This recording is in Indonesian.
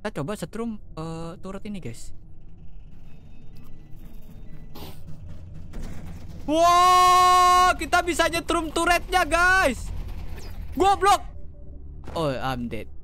kita coba setrum uh, turret ini guys wow kita bisa nyetrum turretnya guys goblok oh I'm dead